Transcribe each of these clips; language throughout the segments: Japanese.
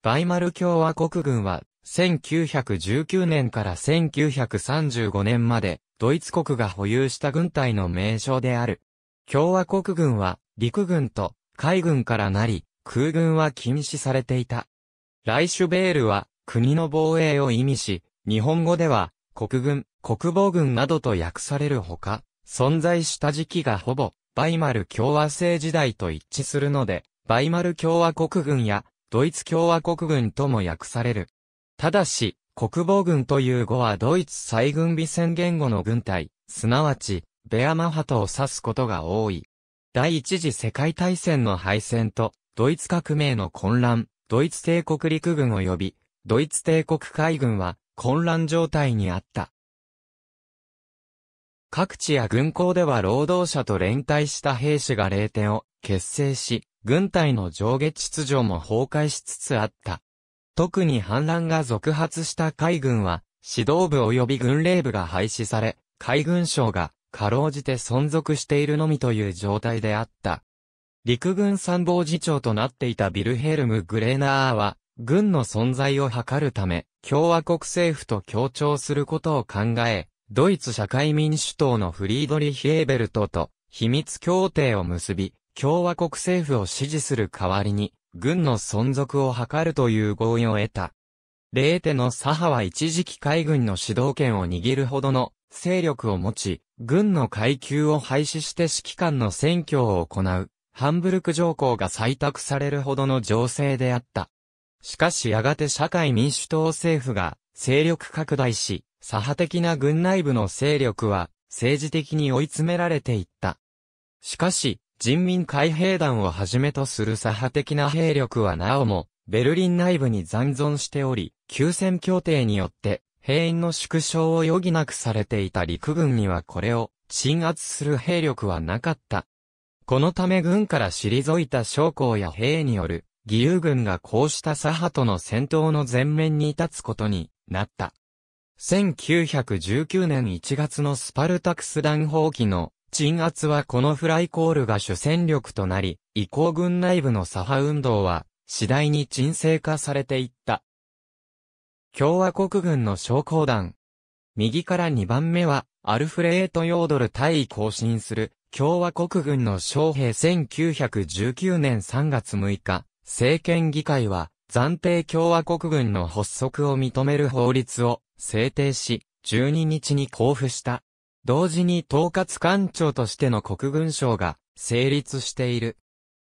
バイマル共和国軍は、1919年から1935年まで、ドイツ国が保有した軍隊の名称である。共和国軍は、陸軍と海軍からなり、空軍は禁止されていた。ライシュベールは、国の防衛を意味し、日本語では、国軍、国防軍などと訳されるほか、存在した時期がほぼ、バイマル共和制時代と一致するので、バイマル共和国軍やドイツ共和国軍とも訳される。ただし、国防軍という語はドイツ再軍備宣言後の軍隊、すなわち、ベアマハトを指すことが多い。第一次世界大戦の敗戦と、ドイツ革命の混乱、ドイツ帝国陸軍及び、ドイツ帝国海軍は混乱状態にあった。各地や軍港では労働者と連帯した兵士が0点を結成し、軍隊の上下秩序も崩壊しつつあった。特に反乱が続発した海軍は、指導部及び軍令部が廃止され、海軍省が、かろうじて存続しているのみという状態であった。陸軍参謀次長となっていたビルヘルム・グレーナーは、軍の存在を図るため、共和国政府と協調することを考え、ドイツ社会民主党のフリードリヒ・エーベルトと秘密協定を結び、共和国政府を支持する代わりに、軍の存続を図るという合意を得た。レーテの左派は一時期海軍の指導権を握るほどの勢力を持ち、軍の階級を廃止して指揮官の選挙を行う、ハンブルク条項が採択されるほどの情勢であった。しかしやがて社会民主党政府が勢力拡大し、左派的な軍内部の勢力は政治的に追い詰められていった。しかし、人民海兵団をはじめとする左派的な兵力はなおも、ベルリン内部に残存しており、休戦協定によって、兵員の縮小を余儀なくされていた陸軍にはこれを鎮圧する兵力はなかった。このため軍から退いた将校や兵による義勇軍がこうした左派との戦闘の前面に立つことになった。1919年1月のスパルタクス弾砲機の鎮圧はこのフライコールが主戦力となり、移行軍内部の左派運動は、次第に鎮静化されていった。共和国軍の将校団。右から2番目は、アルフレート・ヨードル大尉更新する、共和国軍の将兵1919年3月6日、政権議会は、暫定共和国軍の発足を認める法律を制定し、12日に交付した。同時に統括官庁としての国軍省が成立している。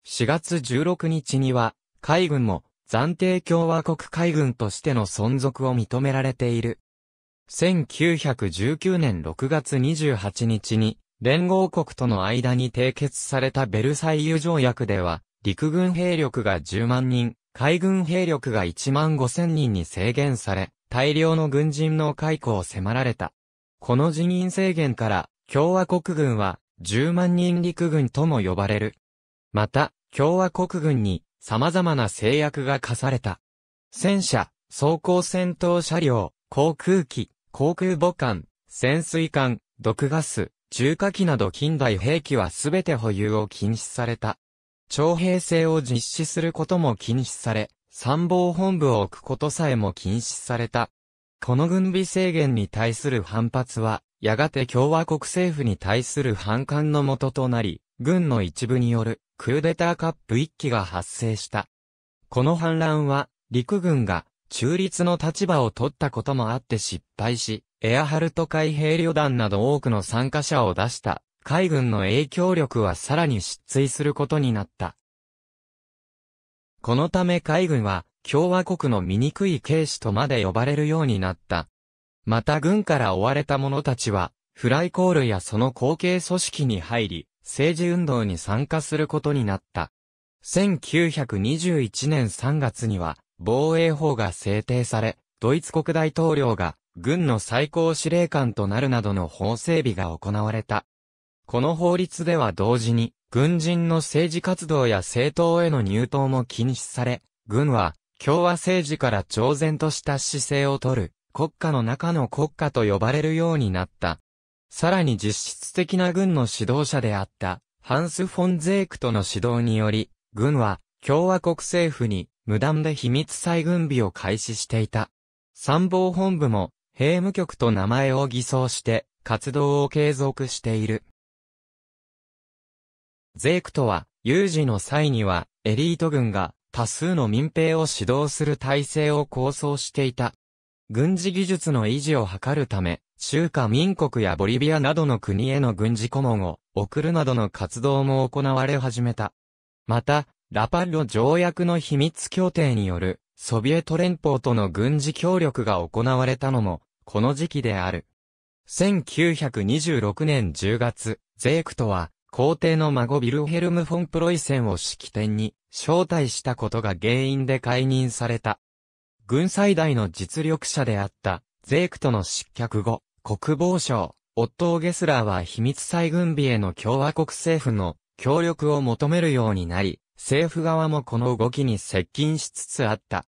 4月16日には、海軍も暫定共和国海軍としての存続を認められている。1919年6月28日に、連合国との間に締結されたベルサイユ条約では、陸軍兵力が10万人、海軍兵力が1万5千人に制限され、大量の軍人の解雇を迫られた。この人員制限から、共和国軍は、10万人陸軍とも呼ばれる。また、共和国軍に、様々な制約が課された。戦車、装甲戦闘車両、航空機、航空母艦、潜水艦、毒ガス、重火器など近代兵器はすべて保有を禁止された。徴兵制を実施することも禁止され、参謀本部を置くことさえも禁止された。この軍備制限に対する反発は、やがて共和国政府に対する反感のもととなり、軍の一部によるクーデターカップ1揆が発生した。この反乱は、陸軍が中立の立場を取ったこともあって失敗し、エアハルト海兵旅団など多くの参加者を出した、海軍の影響力はさらに失墜することになった。このため海軍は、共和国の醜い警視とまで呼ばれるようになった。また軍から追われた者たちは、フライコールやその後継組織に入り、政治運動に参加することになった。1921年3月には、防衛法が制定され、ドイツ国大統領が軍の最高司令官となるなどの法整備が行われた。この法律では同時に、軍人の政治活動や政党への入党も禁止され、軍は共和政治から挑然とした姿勢をとる、国家の中の国家と呼ばれるようになった。さらに実質的な軍の指導者であった、ハンス・フォン・ゼークとの指導により、軍は共和国政府に無断で秘密再軍備を開始していた。参謀本部も、兵務局と名前を偽装して、活動を継続している。ゼークとは、有事の際には、エリート軍が、多数の民兵を指導する体制を構想していた。軍事技術の維持を図るため、中華民国やボリビアなどの国への軍事顧問を送るなどの活動も行われ始めた。また、ラパッロ条約の秘密協定によるソビエト連邦との軍事協力が行われたのも、この時期である。1926年10月、ゼークトは、皇帝の孫ビルヘルム・フォン・プロイセンを式典に招待したことが原因で解任された。軍最大の実力者であったゼークとの失脚後、国防省、オットー・ゲスラーは秘密再軍備への共和国政府の協力を求めるようになり、政府側もこの動きに接近しつつあった。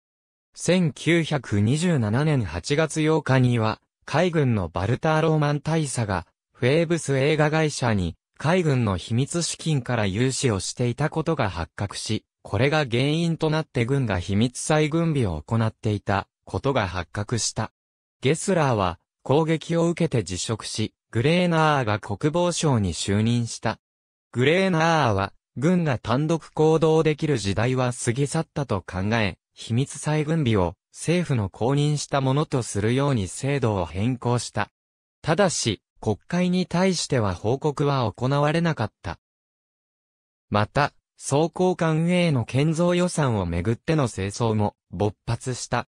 1927年8月8日には、海軍のバルターローマン大佐が、フェーブス映画会社に海軍の秘密資金から融資をしていたことが発覚し、これが原因となって軍が秘密再軍備を行っていたことが発覚した。ゲスラーは攻撃を受けて辞職し、グレーナーが国防省に就任した。グレーナーは軍が単独行動できる時代は過ぎ去ったと考え、秘密再軍備を政府の公認したものとするように制度を変更した。ただし、国会に対しては報告は行われなかった。また、総交運への建造予算をめぐっての清掃も勃発した。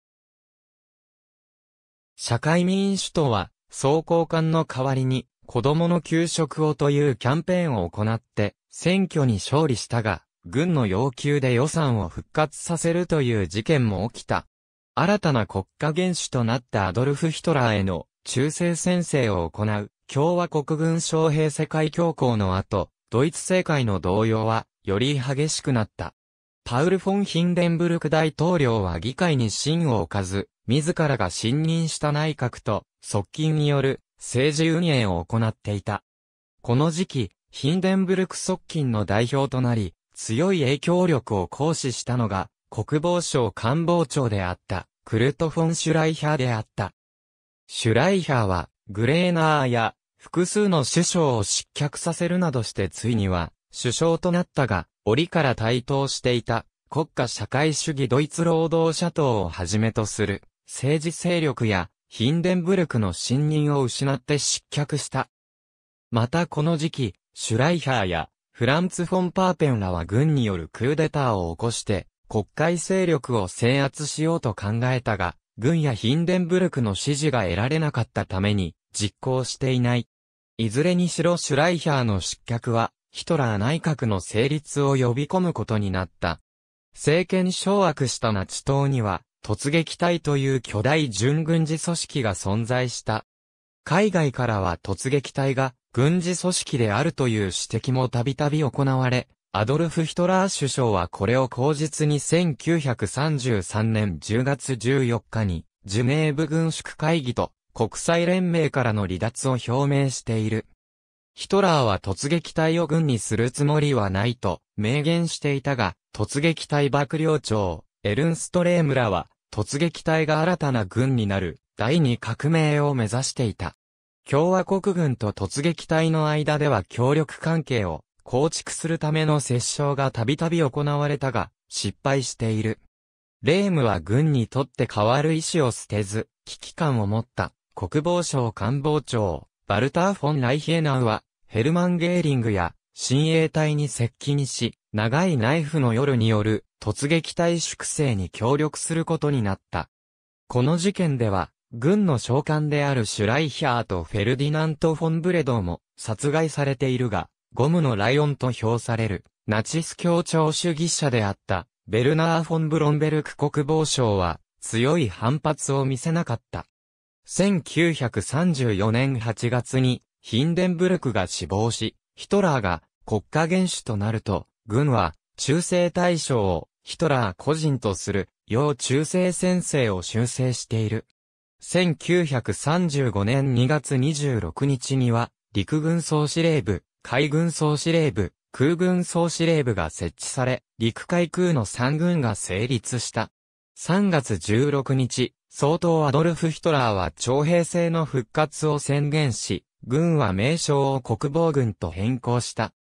社会民主党は、総交官の代わりに、子供の給食をというキャンペーンを行って、選挙に勝利したが、軍の要求で予算を復活させるという事件も起きた。新たな国家元首となったアドルフ・ヒトラーへの忠誠宣誓を行う共和国軍将兵世界恐慌の後、ドイツ政界の動揺は、より激しくなった。パウル・フォン・ヒンデンブルク大統領は議会に信を置かず、自らが信任した内閣と、側近による政治運営を行っていた。この時期、ヒンデンブルク側近の代表となり、強い影響力を行使したのが、国防省官房長であった、クルト・フォン・シュライハーであった。シュライハーは、グレーナーや複数の首相を失脚させるなどしてついには、首相となったが、折から台頭していた、国家社会主義ドイツ労働者党をはじめとする、政治勢力や、ヒンデンブルクの信任を失って失脚した。またこの時期、シュライハーや、フランツ・フォン・パーペンらは軍によるクーデターを起こして、国会勢力を制圧しようと考えたが、軍やヒンデンブルクの支持が得られなかったために、実行していないいずれにしろシュライヒャーの失脚は、ヒトラー内閣の成立を呼び込むことになった。政権掌握したナチ党には、突撃隊という巨大準軍事組織が存在した。海外からは突撃隊が軍事組織であるという指摘もたびたび行われ、アドルフ・ヒトラー首相はこれを口実に1933年10月14日にジュネーブ軍縮会議と国際連盟からの離脱を表明している。ヒトラーは突撃隊を軍にするつもりはないと明言していたが、突撃隊幕僚長、エルンストレームらは、突撃隊が新たな軍になる第二革命を目指していた。共和国軍と突撃隊の間では協力関係を構築するための折衝がたびたび行われたが、失敗している。レームは軍にとって変わる意志を捨てず、危機感を持った。国防省官房長、バルター・フォン・ライヒエナウは、ヘルマン・ゲーリングや、親衛隊に接近し、長いナイフの夜による突撃隊粛清に協力することになった。この事件では、軍の将官であるシュライヒャーとフェルディナント・フォン・ブレドも殺害されているが、ゴムのライオンと評される、ナチス協調主義者であった、ベルナー・フォン・ブロンベルク国防省は、強い反発を見せなかった。1934年8月にヒンデンブルクが死亡し、ヒトラーが国家元首となると、軍は中世対象をヒトラー個人とする要中世先生を修正している。1935年2月26日には、陸軍総司令部、海軍総司令部、空軍総司令部が設置され、陸海空の3軍が成立した。3月16日、総統アドルフ・ヒトラーは徴兵制の復活を宣言し、軍は名称を国防軍と変更した。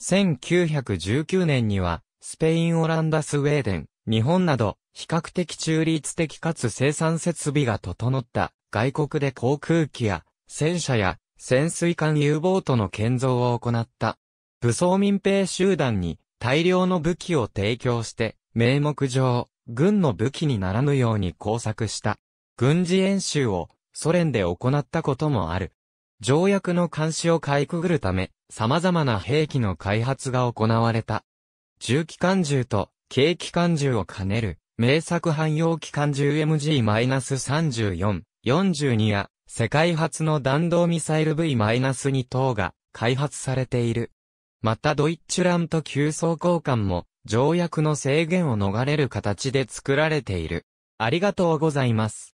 1919年には、スペイン・オランダ・スウェーデン、日本など、比較的中立的かつ生産設備が整った外国で航空機や戦車や潜水艦 U ボートの建造を行った。武装民兵集団に大量の武器を提供して名目上軍の武器にならぬように工作した軍事演習をソ連で行ったこともある。条約の監視をかいくぐるため、様々な兵器の開発が行われた。重機関銃と軽機関銃を兼ねる、名作汎用機関銃 MG-34、42や、世界初の弾道ミサイル V-2 等が開発されている。またドイッチュラント急走交換も条約の制限を逃れる形で作られている。ありがとうございます。